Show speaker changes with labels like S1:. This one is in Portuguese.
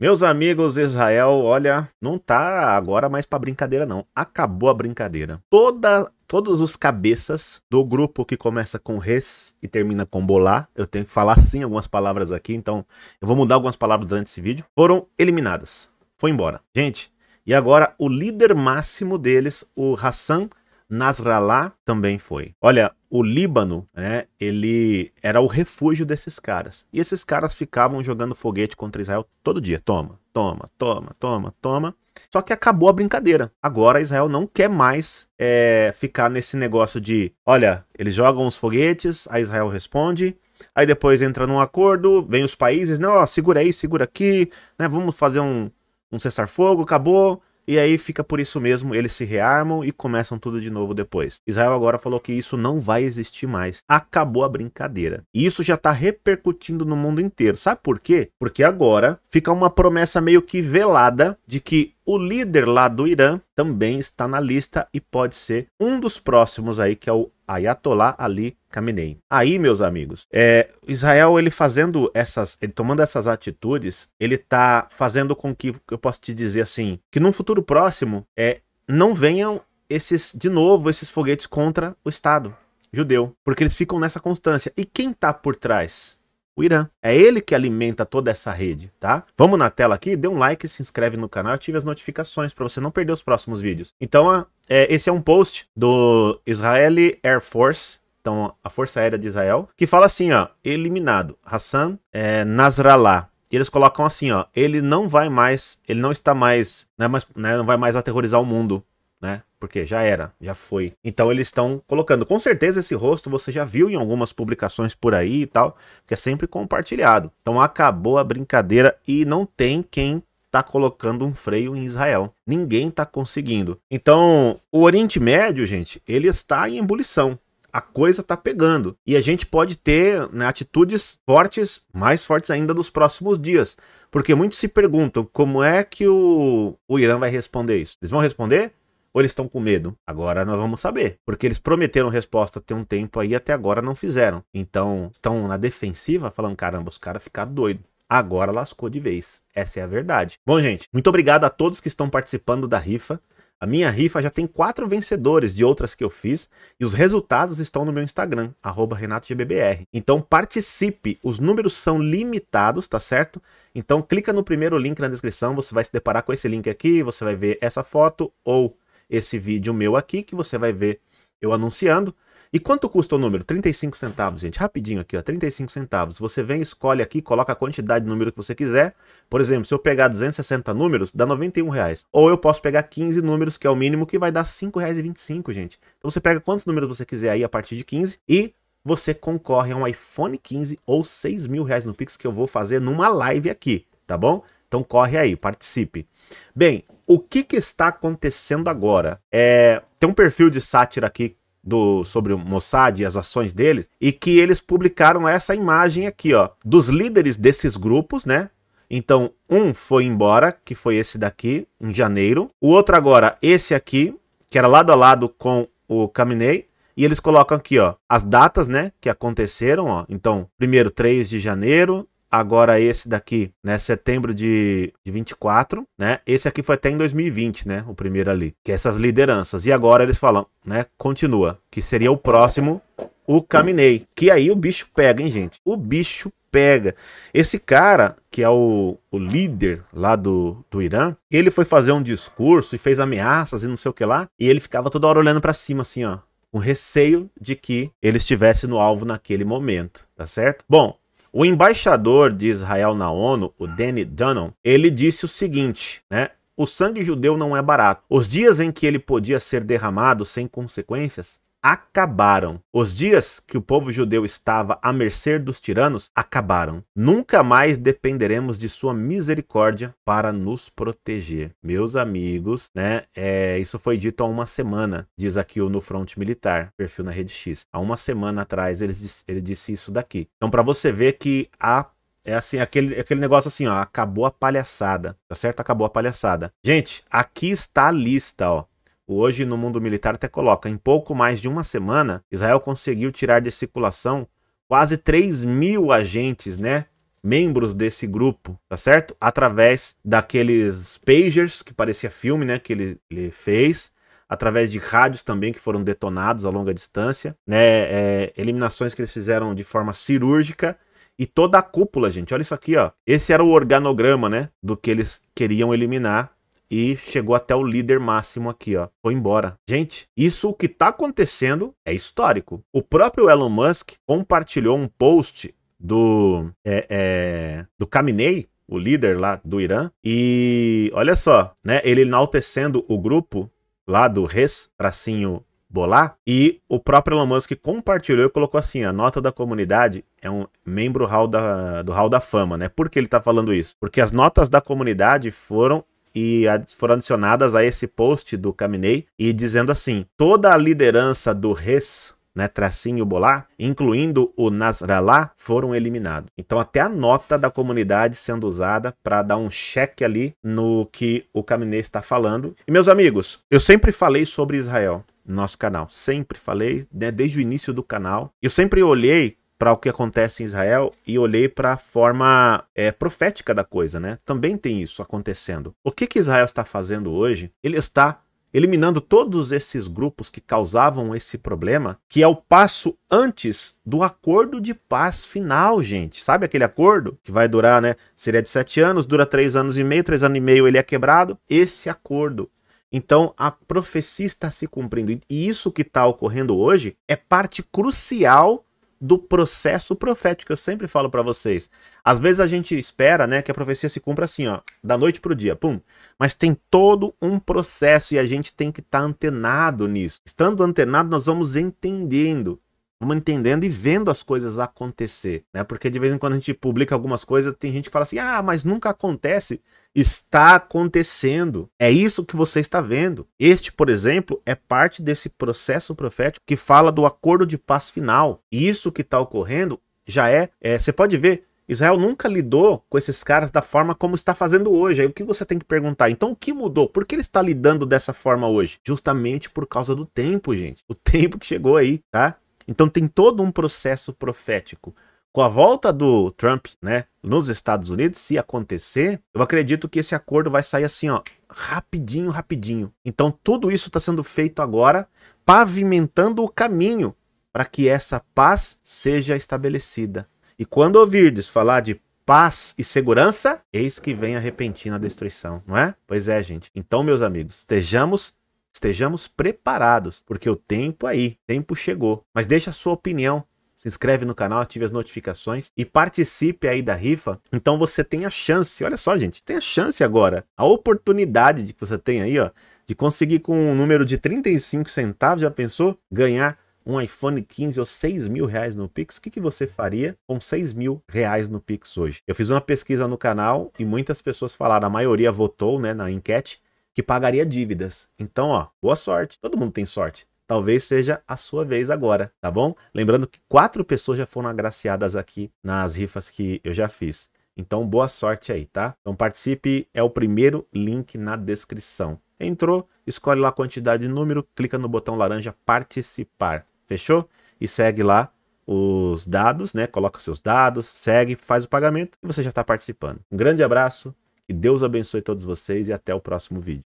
S1: Meus amigos, Israel, olha, não tá agora mais para brincadeira não. Acabou a brincadeira. Toda todos os cabeças do grupo que começa com res e termina com bolá, eu tenho que falar sim algumas palavras aqui, então eu vou mudar algumas palavras durante esse vídeo. Foram eliminadas. Foi embora. Gente, e agora o líder máximo deles, o Hassan Nasrallah, também foi. Olha, o Líbano, né, ele era o refúgio desses caras. E esses caras ficavam jogando foguete contra Israel todo dia. Toma, toma, toma, toma, toma. Só que acabou a brincadeira. Agora Israel não quer mais é, ficar nesse negócio de, olha, eles jogam os foguetes, a Israel responde, aí depois entra num acordo, vem os países, não, ó, segura aí, segura aqui, né, vamos fazer um, um cessar-fogo, acabou, e aí fica por isso mesmo, eles se rearmam e começam tudo de novo depois. Israel agora falou que isso não vai existir mais. Acabou a brincadeira. E isso já está repercutindo no mundo inteiro. Sabe por quê? Porque agora fica uma promessa meio que velada de que o líder lá do Irã também está na lista e pode ser um dos próximos aí, que é o Ayatollah Ali Khamenei. Aí, meus amigos, é, Israel ele fazendo essas, ele tomando essas atitudes, ele está fazendo com que eu posso te dizer assim, que num futuro próximo é não venham esses de novo esses foguetes contra o Estado judeu, porque eles ficam nessa constância. E quem está por trás o Irã. É ele que alimenta toda essa rede, tá? Vamos na tela aqui, dê um like, se inscreve no canal, ative as notificações para você não perder os próximos vídeos. Então, a, é, esse é um post do Israeli Air Force, então a Força Aérea de Israel, que fala assim, ó, eliminado, Hassan é, Nasrallah. E eles colocam assim, ó, ele não vai mais, ele não está mais, né, mas, né, não vai mais aterrorizar o mundo, né? Porque já era, já foi. Então eles estão colocando. Com certeza esse rosto você já viu em algumas publicações por aí e tal, que é sempre compartilhado. Então acabou a brincadeira e não tem quem tá colocando um freio em Israel. Ninguém tá conseguindo. Então, o Oriente Médio, gente, ele está em ebulição. A coisa tá pegando. E a gente pode ter né, atitudes fortes, mais fortes ainda nos próximos dias. Porque muitos se perguntam como é que o, o Irã vai responder isso. Eles vão responder ou eles estão com medo? Agora nós vamos saber. Porque eles prometeram resposta tem um tempo aí até agora não fizeram. Então estão na defensiva falando: caramba, os caras ficaram doidos agora lascou de vez. Essa é a verdade. Bom, gente, muito obrigado a todos que estão participando da rifa. A minha rifa já tem quatro vencedores de outras que eu fiz e os resultados estão no meu Instagram, RenatoGBBR. Então participe, os números são limitados, tá certo? Então clica no primeiro link na descrição, você vai se deparar com esse link aqui, você vai ver essa foto ou esse vídeo meu aqui, que você vai ver eu anunciando. E quanto custa o número? 35 centavos, gente. Rapidinho aqui, ó, 35 centavos. Você vem, escolhe aqui, coloca a quantidade de número que você quiser. Por exemplo, se eu pegar 260 números, dá 91 reais. Ou eu posso pegar 15 números, que é o mínimo, que vai dar R$ 5,25, gente. Então você pega quantos números você quiser aí a partir de 15 e você concorre a um iPhone 15 ou 6 mil reais no Pix que eu vou fazer numa live aqui, tá bom? Então corre aí, participe. Bem, o que, que está acontecendo agora? É, tem um perfil de sátira aqui do, sobre o Mossad e as ações deles, e que eles publicaram essa imagem aqui, ó, dos líderes desses grupos, né? Então, um foi embora, que foi esse daqui, em janeiro. O outro agora, esse aqui, que era lado a lado com o Caminei. E eles colocam aqui, ó, as datas, né, que aconteceram, ó. Então, primeiro 3 de janeiro, agora esse daqui, né, setembro de, de 24, né? Esse aqui foi até em 2020, né, o primeiro ali, que é essas lideranças. E agora eles falam, né, continua, que seria o próximo o Caminei, que aí o bicho pega, hein, gente? O bicho pega. Esse cara, que é o, o líder lá do, do Irã, ele foi fazer um discurso e fez ameaças e não sei o que lá, e ele ficava toda hora olhando para cima assim, ó, com receio de que ele estivesse no alvo naquele momento, tá certo? Bom, o embaixador de Israel na ONU, o Danny Dunham, ele disse o seguinte, né? O sangue judeu não é barato. Os dias em que ele podia ser derramado sem consequências acabaram. Os dias que o povo judeu estava à mercê dos tiranos acabaram. Nunca mais dependeremos de sua misericórdia para nos proteger. Meus amigos, né? É, isso foi dito há uma semana, diz aqui o No front Militar, perfil na Rede X. Há uma semana atrás ele disse, ele disse isso daqui. Então, para você ver que a é assim, aquele, aquele negócio assim, ó. Acabou a palhaçada. Tá certo? Acabou a palhaçada. Gente, aqui está a lista, ó. Hoje, no mundo militar, até coloca: em pouco mais de uma semana, Israel conseguiu tirar de circulação quase 3 mil agentes, né? Membros desse grupo, tá certo? Através daqueles pagers, que parecia filme, né? Que ele, ele fez através de rádios também que foram detonados a longa distância, né? É, eliminações que eles fizeram de forma cirúrgica e toda a cúpula, gente. Olha isso aqui, ó. Esse era o organograma, né? Do que eles queriam eliminar e chegou até o líder máximo aqui, ó. Foi embora. Gente, isso o que tá acontecendo é histórico. O próprio Elon Musk compartilhou um post do é, é, do Khamenei, o líder lá do Irã, e olha só, né? Ele enaltecendo o grupo lá do Res, tracinho bolar. E o próprio Elon Musk compartilhou e colocou assim: a nota da comunidade é um membro hall da, do Hall da Fama, né? Por que ele tá falando isso? Porque as notas da comunidade foram e foram adicionadas a esse post do Caminei e dizendo assim: toda a liderança do Res né, tracinho Bolá, incluindo o Nasrallah, foram eliminados. Então até a nota da comunidade sendo usada para dar um cheque ali no que o Caminei está falando. E meus amigos, eu sempre falei sobre Israel no nosso canal, sempre falei, né, desde o início do canal. Eu sempre olhei para o que acontece em Israel e olhei para a forma é, profética da coisa, né? Também tem isso acontecendo. O que, que Israel está fazendo hoje? Ele está eliminando todos esses grupos que causavam esse problema, que é o passo antes do acordo de paz final, gente. Sabe aquele acordo que vai durar, né? Seria de sete anos, dura três anos e meio, três anos e meio ele é quebrado. Esse acordo então a profecia está se cumprindo. E isso que está ocorrendo hoje é parte crucial do processo profético. Eu sempre falo para vocês. Às vezes a gente espera, né, que a profecia se cumpra assim, ó, da noite pro dia, pum. Mas tem todo um processo e a gente tem que estar tá antenado nisso. Estando antenado, nós vamos entendendo vamos entendendo e vendo as coisas acontecer, né? Porque de vez em quando a gente publica algumas coisas, tem gente que fala assim: "Ah, mas nunca acontece". Está acontecendo. É isso que você está vendo. Este, por exemplo, é parte desse processo profético que fala do acordo de paz final. E Isso que está ocorrendo já é, é. Você pode ver, Israel nunca lidou com esses caras da forma como está fazendo hoje. Aí o que você tem que perguntar? Então, o que mudou? Por que ele está lidando dessa forma hoje? Justamente por causa do tempo, gente. O tempo que chegou aí, tá? Então tem todo um processo profético. Com a volta do Trump, né, nos Estados Unidos, se acontecer, eu acredito que esse acordo vai sair assim, ó, rapidinho, rapidinho. Então tudo isso está sendo feito agora, pavimentando o caminho para que essa paz seja estabelecida. E quando ouvirdes falar de paz e segurança, eis que vem a repentina destruição, não é? Pois é, gente. Então, meus amigos, estejamos Estejamos preparados, porque o tempo é aí, tempo chegou. Mas deixa a sua opinião se inscreve no canal, ative as notificações e participe aí da rifa. Então você tem a chance, olha só, gente, tem a chance agora, a oportunidade que você tem aí, ó, de conseguir com um número de 35 centavos, já pensou? Ganhar um iPhone 15 ou 6 mil reais no Pix, o que, que você faria com 6 mil reais no Pix hoje? Eu fiz uma pesquisa no canal e muitas pessoas falaram, a maioria votou né, na enquete, que pagaria dívidas. Então, ó, boa sorte. Todo mundo tem sorte. Talvez seja a sua vez agora, tá bom? Lembrando que quatro pessoas já foram agraciadas aqui nas rifas que eu já fiz. Então, boa sorte aí, tá? Então, participe, é o primeiro link na descrição. Entrou, escolhe lá a quantidade e número, clica no botão laranja participar, fechou? E segue lá os dados, né? Coloca seus dados, segue, faz o pagamento e você já está participando. Um grande abraço, que Deus abençoe todos vocês e até o próximo vídeo.